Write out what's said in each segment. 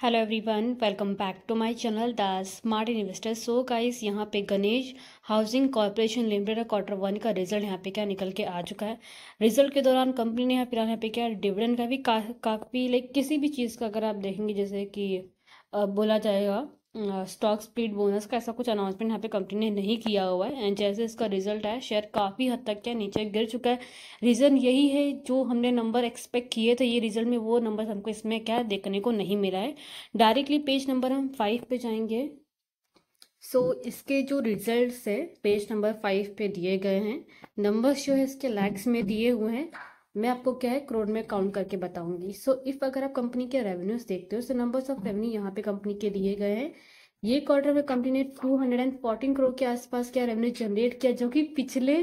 hello everyone welcome back to my channel the smart investor so guys यहाँ पे Ganesh housing corporation limited quarter one का result यहाँ पे क्या निकल के आ चुका है रिजल्ट के दौरान कंपनी ने यहाँ फिलहाल यहाँ पे क्या डिविडेंड का भी काफ़ी लाइक किसी भी चीज़ का अगर आप देखेंगे जैसे कि बोला जाएगा स्टॉक स्प्लिट बोनस का ऐसा कुछ अनाउंसमेंट यहाँ पे कंपनी ने नहीं किया हुआ है एंड जैसे इसका रिजल्ट है शेयर काफ़ी हद तक क्या नीचे गिर चुका है रीज़न यही है जो हमने नंबर एक्सपेक्ट किए थे ये रिजल्ट में वो नंबर हमको इसमें क्या देखने को नहीं मिला है डायरेक्टली पेज नंबर हम फाइव पे जाएंगे सो so, इसके जो रिजल्ट्स है पेज नंबर फाइव पे दिए गए हैं नंबर्स जो है इसके लैक्स में दिए हुए हैं मैं आपको क्या है करोड़ में काउंट करके बताऊंगी सो so, इफ अगर आप कंपनी के रेवेन्यूज देखते हो सो नंबर्स ऑफ रेवेन्यू यहाँ पे कंपनी के दिए गए हैं ये क्वार्टर में कंपनी ने फोर्टीन करोड़ के आसपास क्या रेवेन्यू जनरेट किया जो कि पिछले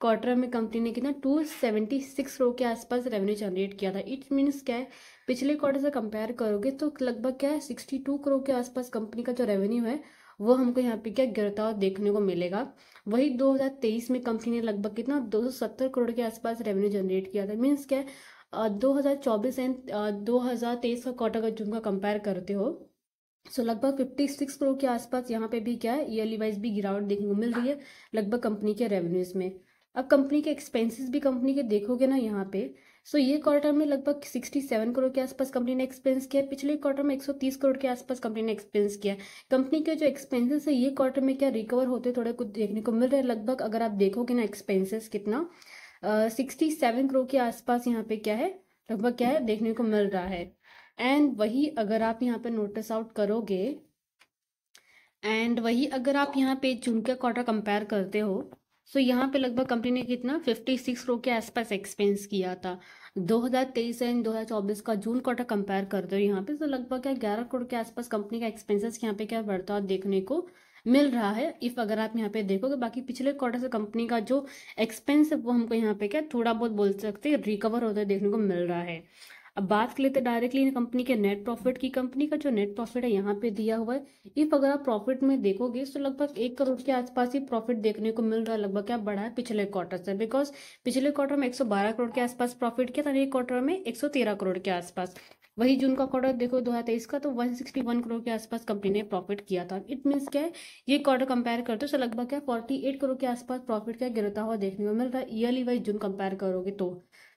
क्वार्टर में कंपनी ने कितना 276 करोड़ के आसपास रेवेन्यू जनरेट किया था इट मीन्स क्या है पिछले क्वार्टर से कंपेयर करोगे तो लगभग क्या है 62 करोड़ के आसपास कंपनी का जो रेवेन्यू है वो हमको यहाँ पे क्या गिरता हुआ देखने को मिलेगा वही 2023 में कंपनी ने लगभग कितना 270 करोड़ के आसपास रेवेन्यू जनरेट किया था मीन्स क्या दो हज़ार चौबीस एंड दो हज़ार तेईस का क्वार्टर का जून का कंपेयर करते हो सो so, लगभग फिफ्टी सिक्स करोड़ के आसपास यहाँ पे भी क्या है ईयरली वाइज भी गिरावट देखने को मिल रही है लगभग कंपनी के रेवेन्यूज में अब कंपनी के एक्सपेंसेस भी कंपनी के देखोगे ना यहाँ पे सो ये क्वार्टर में लगभग 67 करोड़ के आसपास कंपनी ने एक्सपेंस किया पिछले क्वार्टर में 130 करोड़ के आसपास कंपनी ने एक्सपेंस किया कंपनी के जो एक्सपेंसेस है ये क्वार्टर में क्या रिकवर होते थोड़े कुछ देखने को मिल रहा है लगभग अगर आप देखोगे ना एक्सपेंसेस कितना सिक्सटी सेवन करोड़ के आसपास यहाँ पे क्या है लगभग क्या है देखने को मिल रहा है एंड वही अगर आप यहाँ पे नोटिस आउट करोगे एंड वही अगर आप यहाँ पे जून का क्वार्टर कंपेयर करते हो सो so, यहाँ पे लगभग कंपनी ने कितना 56 करोड़ के आसपास एक्सपेंस किया था 2023 एंड 2024 का जून क्वार्टर कंपेयर कर हो यहाँ पे तो लगभग क्या ग्यारह करोड़ के आसपास कंपनी का एक्सपेंसेस यहाँ पे क्या बढ़ता देखने को मिल रहा है इफ अगर आप यहाँ पे देखोगे बाकी पिछले क्वार्टर से कंपनी का जो एक्सपेंस है वो हमको यहाँ पे क्या थोड़ा बहुत बोल सकते रिकवर होता है देखने को मिल रहा है अब बात कर लेते हैं डायरेक्टली कंपनी के नेट प्रॉफिट की कंपनी का जो नेट प्रॉफिट है यहाँ पे दिया हुआ है इफ अगर आप प्रॉफिट में देखोगे तो लगभग एक करोड़ के आसपास ही प्रॉफिट देखने को मिल रहा है लगभग क्या बढ़ा है पिछले क्वार्टर से बिकॉज पिछले क्वार्टर में 112 करोड़ के आसपास प्रॉफिट किया था एक क्वार्टर में 113 करोड़ के आसपास वही जून का क्वार्टर देखो दो हज़ार तेईस का तो वन सिक्सटी वन करोड़ के आसपास कंपनी ने प्रॉफिट किया था इट मीन्स क्या है ये क्वार्टर कंपेयर करते हो तो लगभग क्या फोर्टी एट करोड़ के आसपास प्रॉफिट क्या गिरता हुआ देखने को मिल रहा है ईयरली वाइज जून कंपेयर करोगे तो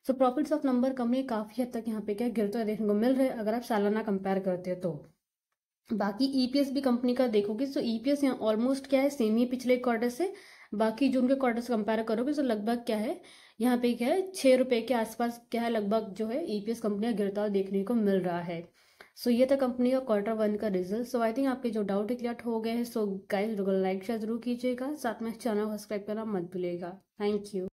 so profits of number company काफ़ी हद तक यहाँ पे क्या गिरता हुआ देखने को मिल रहा है अगर आप सालाना कंपेयर करते हो तो बाकी ईपीएस e भी कंपनी का देखोगे सो ईपीएस e यहाँ ऑलमोस्ट क्या है सेम ही पिछले क्वार्टर से बाकी जो उनके क्वार्टर्स कंपेयर करोगे तो लगभग क्या है यहाँ पे क्या है छः रुपये के आसपास क्या है लगभग जो है ई e कंपनी का गिरता देखने को मिल रहा है सो so, ये था कंपनी का क्वार्टर वन का रिजल्ट सो आई थिंक आपके जो डाउट क्लियर हो गए हैं सो गाइज लाइक शेयर जरूर कीजिएगा साथ में चैनल सब्सक्राइब करना मत भूलिएगा थैंक यू